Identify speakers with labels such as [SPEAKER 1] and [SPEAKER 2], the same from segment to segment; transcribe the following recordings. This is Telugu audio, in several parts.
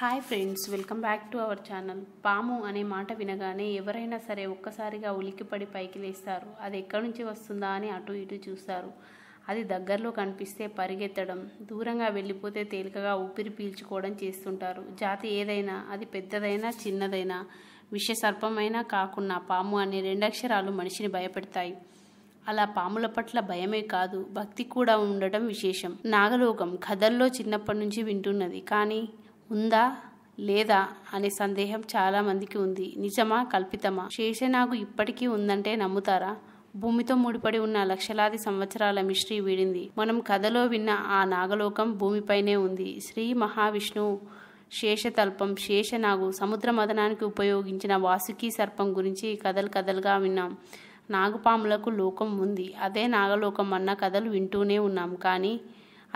[SPEAKER 1] hi friends welcome back to our channel పాము అనే మాట వినగానే ఎవరైనా సరే ఒక్కసారిగా ఉలికిపడి పైకి లేస్తారు అది ఎక్కడి నుంచి వస్తుందా అని అటు ఇటు చూస్తారు అది దగ్గరలో కనిపిస్తే పరిగెత్తడం దూరంగా వెళ్ళిపోతే తేలికగా ఊపిరి పీల్చుకోవడం చేస్తుంటారు జాతి ఏదైనా అది పెద్దదైనా చిన్నదైనా విషసర్పమైనా కాకుండా పాము అనే రెండక్షరాలు మనిషిని భయపెడతాయి అలా పాముల పట్ల భయమే కాదు భక్తి కూడా ఉండటం విశేషం నాగలోకం కథల్లో చిన్నప్పటి నుంచి వింటున్నది కానీ ఉందా లేదా అనే సందేహం చాలామందికి ఉంది నిజమా కల్పితమా శేషనాగు ఇప్పటికీ ఉందంటే నమ్ముతారా భూమితో ముడిపడి ఉన్న లక్షలాది సంవత్సరాల మిస్ట్రీ వీడింది మనం కథలో విన్న ఆ నాగలోకం భూమిపైనే ఉంది శ్రీ మహావిష్ణువు శేషతల్పం శేషనాగు సముద్ర మదనానికి ఉపయోగించిన వాసుకి సర్పం గురించి కథలు కథలుగా విన్నాం నాగుపాములకు లోకం ఉంది అదే నాగలోకం అన్న కథలు వింటూనే ఉన్నాం కానీ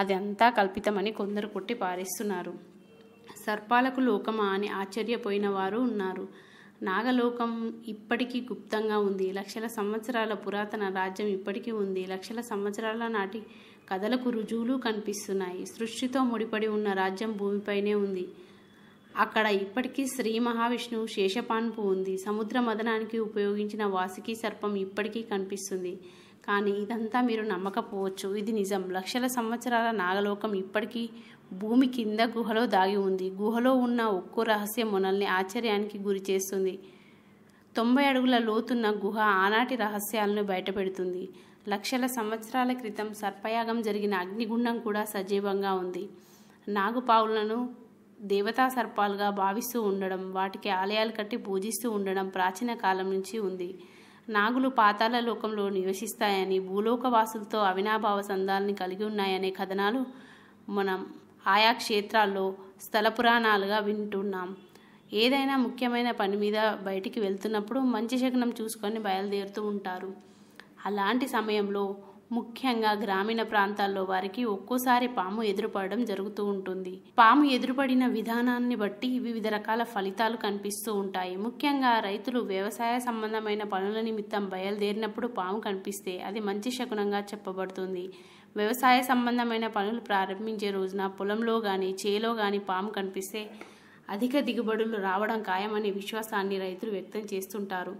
[SPEAKER 1] అది అంతా కల్పితమని కొందరు కొట్టి పారేస్తున్నారు సర్పాలకు లోకమా అని ఆశ్చర్యపోయిన వారు ఉన్నారు నాగలోకం ఇప్పటికీ గుప్తంగా ఉంది లక్షల సంవత్సరాల పురాతన రాజ్యం ఇప్పటికీ ఉంది లక్షల సంవత్సరాల నాటి కథలకు రుజువులు కనిపిస్తున్నాయి సృష్టితో ముడిపడి ఉన్న రాజ్యం భూమిపైనే ఉంది అక్కడ ఇప్పటికీ శ్రీ మహావిష్ణువు శేషపాన్పు ఉంది సముద్ర మదనానికి ఉపయోగించిన వాసుకి సర్పం ఇప్పటికీ కనిపిస్తుంది కానీ ఇదంతా మీరు నమ్మకపోవచ్చు ఇది నిజం లక్షల సంవత్సరాల నాగలోకం ఇప్పటికీ భూమి కింద గుహలో దాగి ఉంది గుహలో ఉన్న ఒక్కో రహస్యం మనల్ని ఆశ్చర్యానికి గురి చేస్తుంది తొంభై అడుగుల లోతున్న గుహ ఆనాటి రహస్యాలను బయటపెడుతుంది లక్షల సంవత్సరాల క్రితం సర్పయాగం జరిగిన అగ్నిగుండం కూడా సజీవంగా ఉంది నాగుపావులను దేవతా సర్పాలుగా భావిస్తూ ఉండడం వాటికి ఆలయాలు కట్టి పూజిస్తూ ఉండడం ప్రాచీన కాలం నుంచి ఉంది నాగులు పాతాల లోకంలో నివసిస్తాయని భూలోకవాసులతో అవినాభావ సంధాలని కలిగి ఉన్నాయనే కథనాలు మనం ఆయా క్షేత్రాల్లో స్థల పురాణాలుగా వింటున్నాం ఏదైనా ముఖ్యమైన పని మీద బయటికి వెళ్తున్నప్పుడు మంచి శకనం చూసుకొని బయలుదేరుతూ ఉంటారు అలాంటి సమయంలో ముఖ్యంగా గ్రామీణ ప్రాంతాల్లో వారికి ఒక్కోసారి పాము ఎదురుపడడం జరుగుతూ ఉంటుంది పాము ఎదురుపడిన విధానాన్ని బట్టి వివిధ రకాల ఫలితాలు కనిపిస్తూ ఉంటాయి ముఖ్యంగా రైతులు వ్యవసాయ సంబంధమైన పనుల నిమిత్తం బయలుదేరినప్పుడు పాము కనిపిస్తే అది మంచి శకునంగా చెప్పబడుతుంది వ్యవసాయ సంబంధమైన పనులు ప్రారంభించే రోజున పొలంలో కానీ చేలో కానీ పాము కనిపిస్తే అధిక దిగుబడులు రావడం ఖాయమనే విశ్వాసాన్ని రైతులు వ్యక్తం చేస్తుంటారు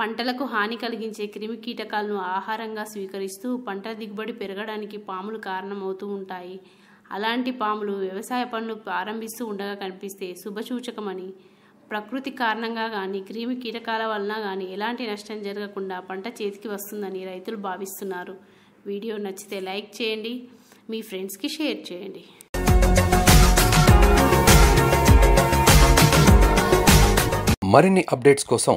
[SPEAKER 1] పంటలకు హాని కలిగించే క్రిమి కీటకాలను ఆహారంగా స్వీకరిస్తూ పంట దిగుబడి పెరగడానికి పాములు కారణమవుతూ ఉంటాయి అలాంటి పాములు వ్యవసాయ పనులు ప్రారంభిస్తూ ఉండగా కనిపిస్తే శుభసూచకమని ప్రకృతి కారణంగా కానీ క్రిమి కీటకాల వలన కానీ ఎలాంటి నష్టం జరగకుండా పంట చేతికి వస్తుందని రైతులు భావిస్తున్నారు వీడియో నచ్చితే లైక్ చేయండి మీ ఫ్రెండ్స్కి షేర్ చేయండి మరిన్ని అప్డేట్స్ కోసం